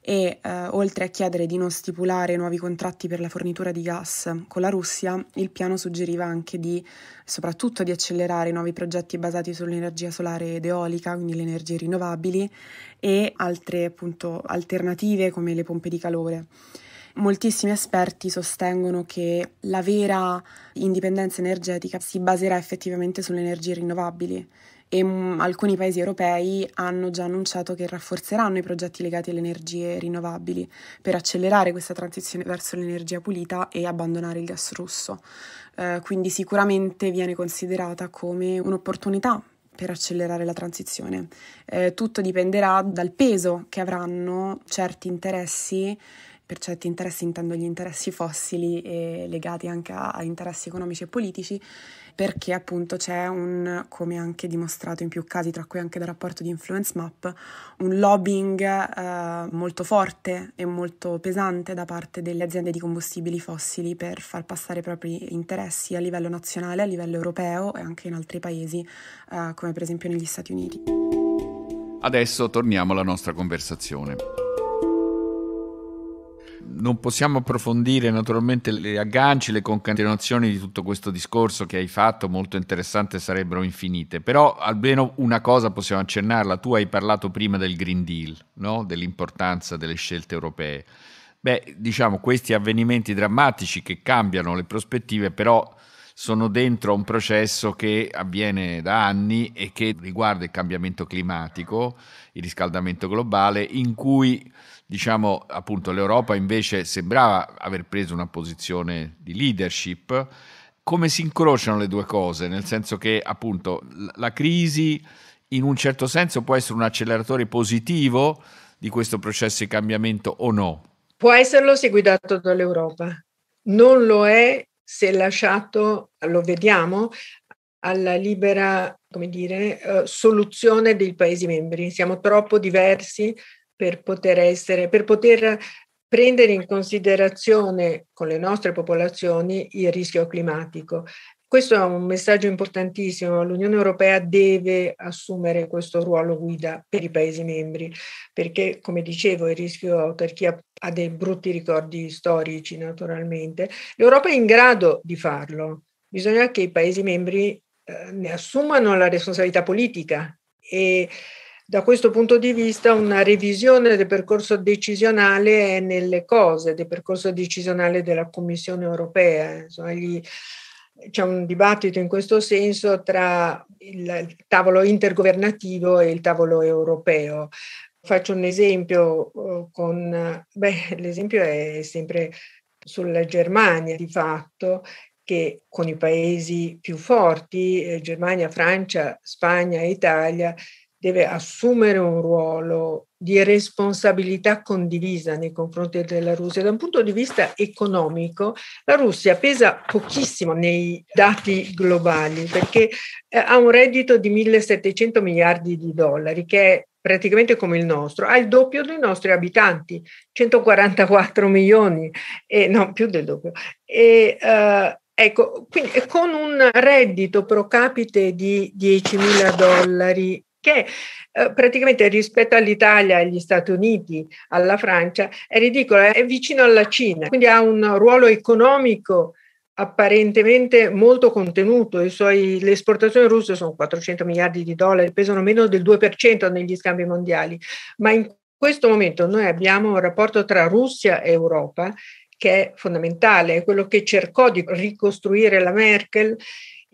e eh, oltre a chiedere di non stipulare nuovi contratti per la fornitura di gas con la Russia, il piano suggeriva anche di soprattutto di accelerare nuovi progetti basati sull'energia solare ed eolica, quindi le energie rinnovabili e altre appunto alternative come le pompe di calore. Moltissimi esperti sostengono che la vera indipendenza energetica si baserà effettivamente sulle energie rinnovabili e m- mm, alcuni paesi europei hanno già annunciato che rafforzeranno i progetti legati alle energie rinnovabili per accelerare questa transizione verso l'energia pulita e abbandonare il gas russo. Eh, quindi sicuramente viene considerata come un'opportunità per accelerare la transizione. Eh, tutto dipenderà dal peso che avranno certi interessi per certi interessi intendo gli interessi fossili e legati anche a, a interessi economici e politici, perché appunto c'è un, come anche dimostrato in più casi, tra cui anche dal rapporto di Influence Map, un lobbying eh, molto forte e molto pesante da parte delle aziende di combustibili fossili per far passare i propri interessi a livello nazionale, a livello europeo e anche in altri paesi, eh, come per esempio negli Stati Uniti.
Adesso torniamo alla nostra conversazione non possiamo approfondire naturalmente gli agganci, le concatenazioni di tutto questo discorso che hai fatto, molto interessante, sarebbero infinite, però almeno una cosa possiamo accennarla, tu hai parlato prima del Green Deal, no? dell'importanza delle scelte europee. Beh, diciamo, questi avvenimenti drammatici che cambiano le prospettive, però sono dentro un processo che avviene da anni e che riguarda il cambiamento climatico, il riscaldamento globale, in cui diciamo appunto l'Europa invece sembrava aver preso una posizione di leadership. Come si incrociano le due cose? Nel senso che appunto la crisi in un certo senso può essere un acceleratore positivo di questo processo di cambiamento o no?
Può esserlo se guidato dall'Europa. Non lo è se lasciato, lo vediamo, alla libera come dire, eh, soluzione dei Paesi membri. Siamo troppo diversi per poter essere, per poter prendere in considerazione con le nostre popolazioni il rischio climatico. Questo è un messaggio importantissimo, l'Unione Europea deve assumere questo ruolo guida per i Paesi membri, perché come dicevo il rischio autarchia ha dei brutti ricordi storici naturalmente. L'Europa è in grado di farlo, bisogna che i Paesi membri eh, ne assumano la responsabilità politica e da questo punto di vista una revisione del percorso decisionale è nelle cose, del percorso decisionale della Commissione europea. Eh. Insomma, gli, c'è un dibattito in questo senso tra il tavolo intergovernativo e il tavolo europeo. Faccio un esempio eh, con, beh, l'esempio è sempre sulla Germania di fatto, che con i paesi più forti, eh, Germania, Francia, Spagna e Italia, deve assumere un ruolo di responsabilità condivisa nei confronti della Russia. Da un punto di vista economico, la Russia pesa pochissimo nei dati globali perché eh, ha un reddito di 1.700 miliardi di dollari, che è praticamente come il nostro, ha il doppio dei nostri abitanti, 144 milioni, e, no, più del doppio. E, uh, Ecco, quindi con un reddito pro capite di 10.000 dollari che eh, praticamente rispetto all'Italia, agli Stati Uniti, alla Francia è ridicola, è vicino alla Cina, quindi ha un ruolo economico apparentemente molto contenuto, suoi, le esportazioni russe sono 400 miliardi di dollari, pesano meno del 2% negli scambi mondiali, ma in questo momento noi abbiamo un rapporto tra Russia e Europa che è fondamentale, è quello che cercò di ricostruire la Merkel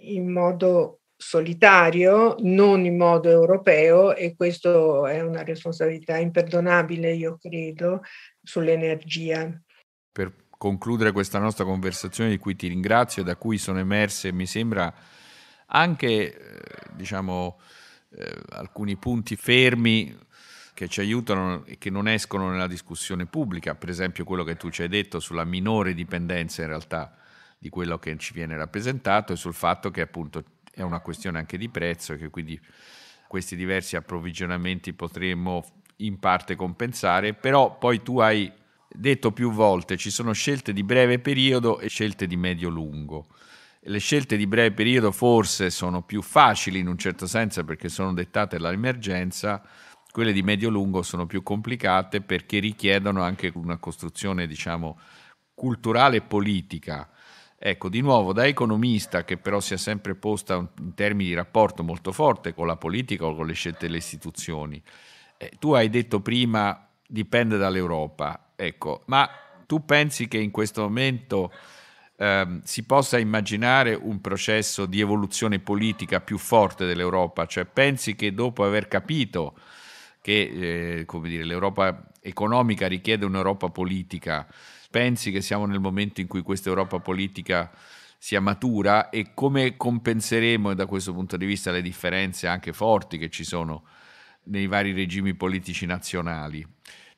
in modo solitario, non in modo europeo e questo è una responsabilità imperdonabile, io credo, sull'energia.
Per concludere questa nostra conversazione di cui ti ringrazio e da cui sono emerse, mi sembra anche, eh, diciamo, eh, alcuni punti fermi che ci aiutano e che non escono nella discussione pubblica, per esempio quello che tu ci hai detto sulla minore dipendenza in realtà di quello che ci viene rappresentato e sul fatto che appunto è una questione anche di prezzo e che quindi questi diversi approvvigionamenti potremmo in parte compensare, però poi tu hai detto più volte ci sono scelte di breve periodo e scelte di medio-lungo. Le scelte di breve periodo forse sono più facili in un certo senso perché sono dettate dall'emergenza, quelle di medio-lungo sono più complicate perché richiedono anche una costruzione, diciamo, culturale e politica Ecco, di nuovo, da economista che però si è sempre posta in termini di rapporto molto forte con la politica o con le scelte delle istituzioni, eh, tu hai detto prima dipende dall'Europa, ecco, ma tu pensi che in questo momento eh, si possa immaginare un processo di evoluzione politica più forte dell'Europa? Cioè pensi che dopo aver capito che eh, dire, l'Europa economica richiede un'Europa politica, pensi che siamo nel momento in cui questa Europa politica sia matura e come compenseremo da questo punto di vista le differenze anche forti che ci sono nei vari regimi politici nazionali?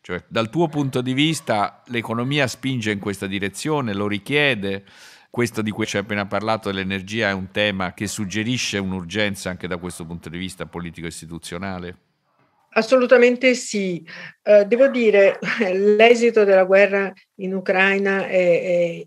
Cioè, dal tuo punto di vista l'economia spinge in questa direzione, lo richiede? Questo di cui ci hai appena parlato, l'energia, è un tema che suggerisce un'urgenza anche da questo punto di vista politico-istituzionale?
Assolutamente sì. Eh, devo dire, l'esito della guerra in Ucraina è, è,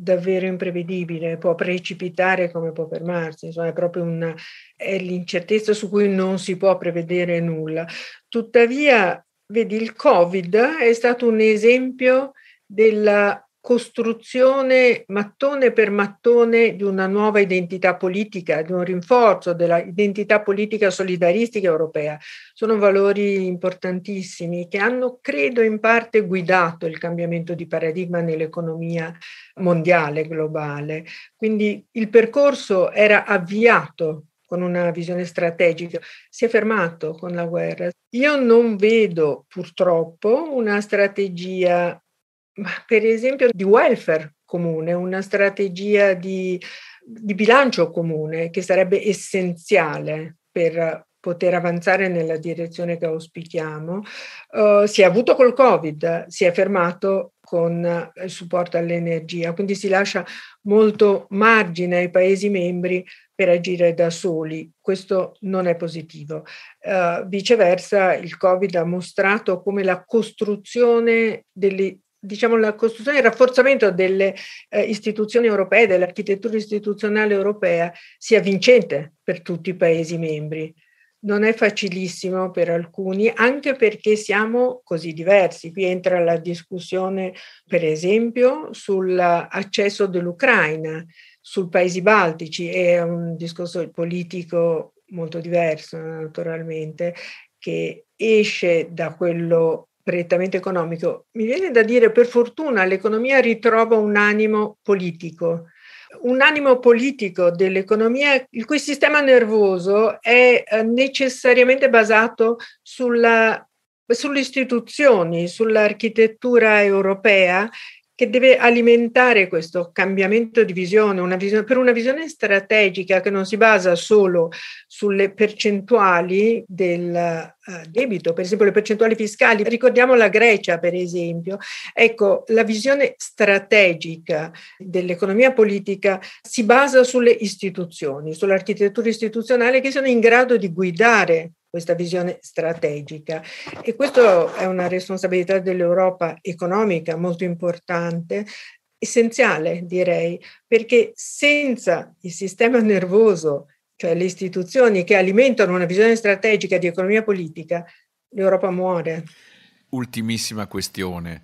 davvero imprevedibile, può precipitare come può fermarsi, insomma è proprio una, è l'incertezza su cui non si può prevedere nulla. Tuttavia, vedi, il Covid è stato un esempio della costruzione mattone per mattone di una nuova identità politica, di un rinforzo dell'identità politica solidaristica europea. Sono valori importantissimi che hanno, credo, in parte guidato il cambiamento di paradigma nell'economia mondiale, globale. Quindi il percorso era avviato con una visione strategica, si è fermato con la guerra. Io non vedo purtroppo una strategia per esempio di welfare comune, una strategia di, di bilancio comune che sarebbe essenziale per poter avanzare nella direzione che auspichiamo. Uh, si è avuto col Covid, si è fermato con il supporto all'energia, quindi si lascia molto margine ai Paesi membri per agire da soli. Questo non è positivo. Uh, viceversa, il Covid ha mostrato come la costruzione delle diciamo, la costruzione e il rafforzamento delle eh, istituzioni europee, dell'architettura istituzionale europea sia vincente per tutti i Paesi membri. Non è facilissimo per alcuni, anche perché siamo così diversi. Qui entra la discussione, per esempio, sull'accesso dell'Ucraina, sui Paesi Baltici, è un discorso politico molto diverso, naturalmente, che esce da quello prettamente economico. Mi viene da dire, per fortuna, l'economia ritrova un animo politico. Un animo politico dell'economia, il cui sistema nervoso è eh, necessariamente basato sulla, sulle istituzioni, sull'architettura europea che deve alimentare questo cambiamento di visione, una visione, per una visione strategica che non si basa solo sulle percentuali del eh, debito, per esempio le percentuali fiscali, ricordiamo la Grecia per esempio, ecco la visione strategica dell'economia politica si basa sulle istituzioni, sull'architettura istituzionale che sono in grado di guidare questa visione strategica e questa è una responsabilità dell'Europa economica molto importante essenziale direi perché senza il sistema nervoso cioè le istituzioni che alimentano una visione strategica di economia politica, l'Europa muore.
Ultimissima questione.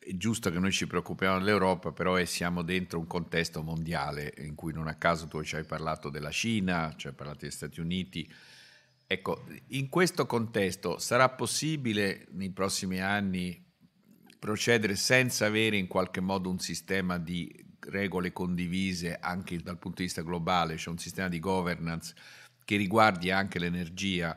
È giusto che noi ci preoccupiamo dell'Europa, però eh, siamo dentro un contesto mondiale in cui non a caso tu ci hai parlato della Cina, ci hai parlato degli Stati Uniti. Ecco, in questo contesto sarà possibile nei prossimi anni procedere senza avere in qualche modo un sistema di regole condivise anche dal punto di vista globale, c'è cioè un sistema di governance che riguardi anche l'energia,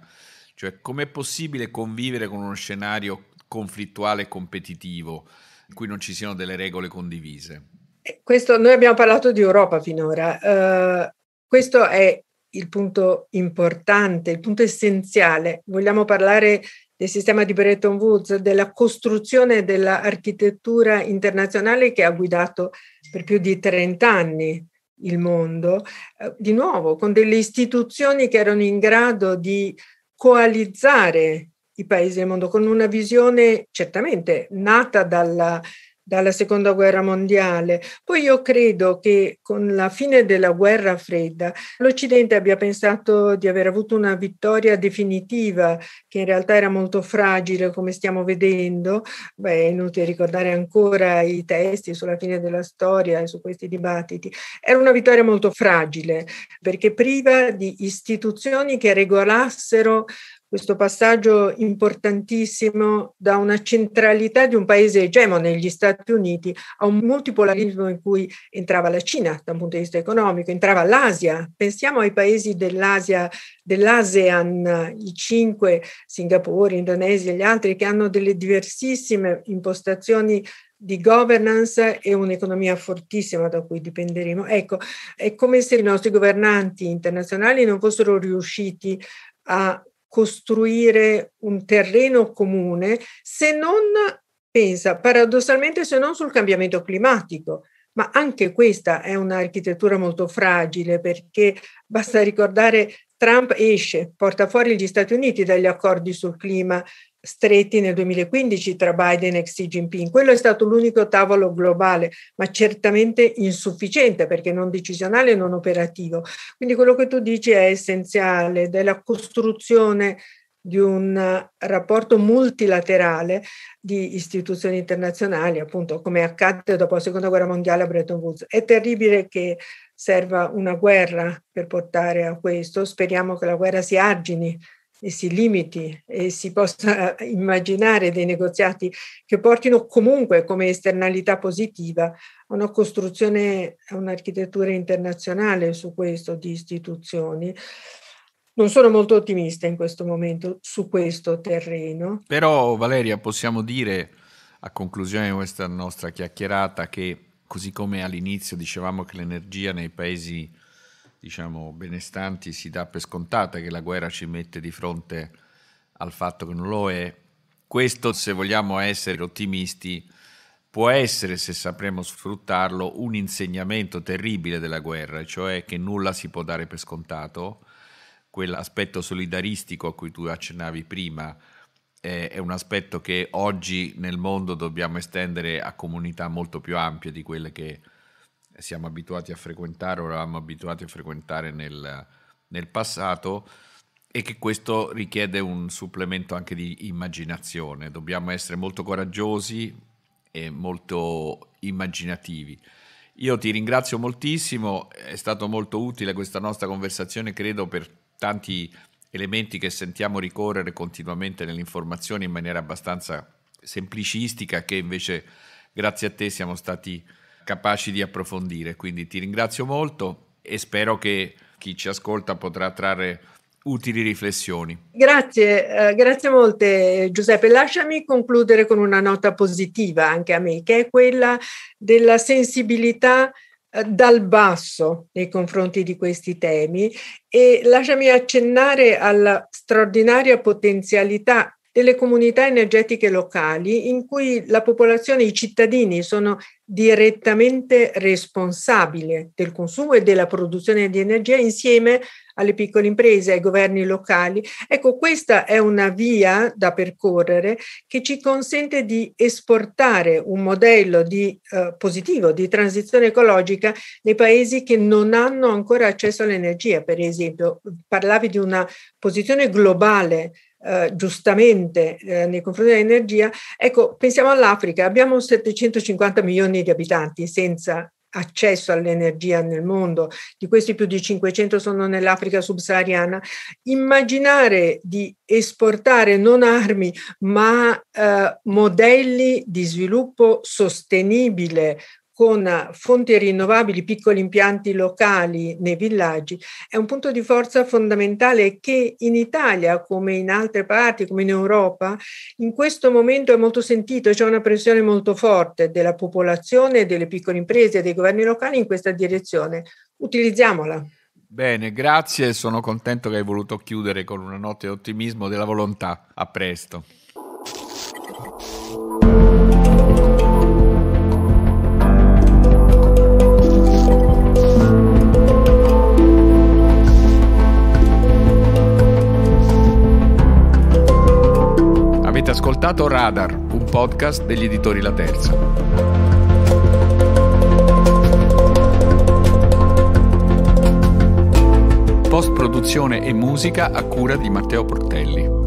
cioè com'è possibile convivere con uno scenario conflittuale e competitivo in cui non ci siano delle regole condivise?
Eh, questo, noi abbiamo parlato di Europa finora, uh, questo è il punto importante, il punto essenziale. Vogliamo parlare del sistema di Bretton Woods, della costruzione dell'architettura internazionale che ha guidato per più di 30 anni il mondo, eh, di nuovo con delle istituzioni che erano in grado di coalizzare i paesi del mondo con una visione certamente nata dalla dalla seconda guerra mondiale. Poi io credo che con la fine della guerra fredda l'Occidente abbia pensato di aver avuto una vittoria definitiva, che in realtà era molto fragile come stiamo vedendo. Beh, è inutile ricordare ancora i testi sulla fine della storia e su questi dibattiti. Era una vittoria molto fragile perché priva di istituzioni che regolassero questo passaggio importantissimo da una centralità di un paese egemone, gli Stati Uniti, a un multipolarismo in cui entrava la Cina da un punto di vista economico, entrava l'Asia. Pensiamo ai paesi dell'Asia, dell'ASEAN, i cinque, Singapore, Indonesia e gli altri, che hanno delle diversissime impostazioni di governance e un'economia fortissima da cui dipenderemo. Ecco, è come se i nostri governanti internazionali non fossero riusciti a costruire un terreno comune se non pensa paradossalmente se non sul cambiamento climatico. Ma anche questa è un'architettura molto fragile perché basta ricordare Trump esce, porta fuori gli Stati Uniti dagli accordi sul clima, stretti nel 2015 tra Biden e Xi Jinping. Quello è stato l'unico tavolo globale, ma certamente insufficiente perché non decisionale e non operativo. Quindi quello che tu dici è essenziale della costruzione di un rapporto multilaterale di istituzioni internazionali, appunto come accadde dopo la seconda guerra mondiale a Bretton Woods. È terribile che serva una guerra per portare a questo, speriamo che la guerra si argini e si limiti e si possa eh, immaginare dei negoziati che portino comunque come esternalità positiva a una costruzione, a un'architettura internazionale su questo di istituzioni. Non sono molto ottimista in questo momento su questo terreno.
Però Valeria possiamo dire a conclusione di questa nostra chiacchierata che così come all'inizio dicevamo che l'energia nei paesi diciamo, benestanti si dà per scontata che la guerra ci mette di fronte al fatto che non lo è. Questo, se vogliamo essere ottimisti, può essere, se sapremo sfruttarlo, un insegnamento terribile della guerra, cioè che nulla si può dare per scontato. Quell'aspetto solidaristico a cui tu accennavi prima eh, è, un aspetto che oggi nel mondo dobbiamo estendere a comunità molto più ampie di quelle che siamo abituati a frequentare o eravamo abituati a frequentare nel, nel passato e che questo richiede un supplemento anche di immaginazione. Dobbiamo essere molto coraggiosi e molto immaginativi. Io ti ringrazio moltissimo, è stato molto utile questa nostra conversazione, credo, per tanti elementi che sentiamo ricorrere continuamente nelle informazioni in maniera abbastanza semplicistica, che invece grazie a te siamo stati capaci di approfondire. Quindi ti ringrazio molto e spero che chi ci ascolta potrà trarre utili riflessioni.
Grazie, eh, grazie molte Giuseppe. Lasciami concludere con una nota positiva anche a me, che è quella della sensibilità eh, dal basso nei confronti di questi temi e lasciami accennare alla straordinaria potenzialità delle comunità energetiche locali in cui la popolazione, i cittadini sono direttamente responsabili del consumo e della produzione di energia insieme alle piccole imprese, ai governi locali. Ecco, questa è una via da percorrere che ci consente di esportare un modello di, eh, positivo di transizione ecologica nei paesi che non hanno ancora accesso all'energia, per esempio. Parlavi di una posizione globale eh, giustamente eh, nei confronti dell'energia. Ecco, pensiamo all'Africa, abbiamo 750 milioni di abitanti senza accesso all'energia nel mondo, di questi più di 500 sono nell'Africa subsahariana, immaginare di esportare non armi ma eh, modelli di sviluppo sostenibile con fonti rinnovabili, piccoli impianti locali nei villaggi, è un punto di forza fondamentale che in Italia, come in altre parti, come in Europa, in questo momento è molto sentito, c'è una pressione molto forte della popolazione, delle piccole imprese, dei governi locali in questa direzione. Utilizziamola.
Bene, grazie, sono contento che hai voluto chiudere con una nota di ottimismo della volontà. A presto. ascoltato Radar, un podcast degli editori La Terza. Post produzione e musica a cura di Matteo Portelli.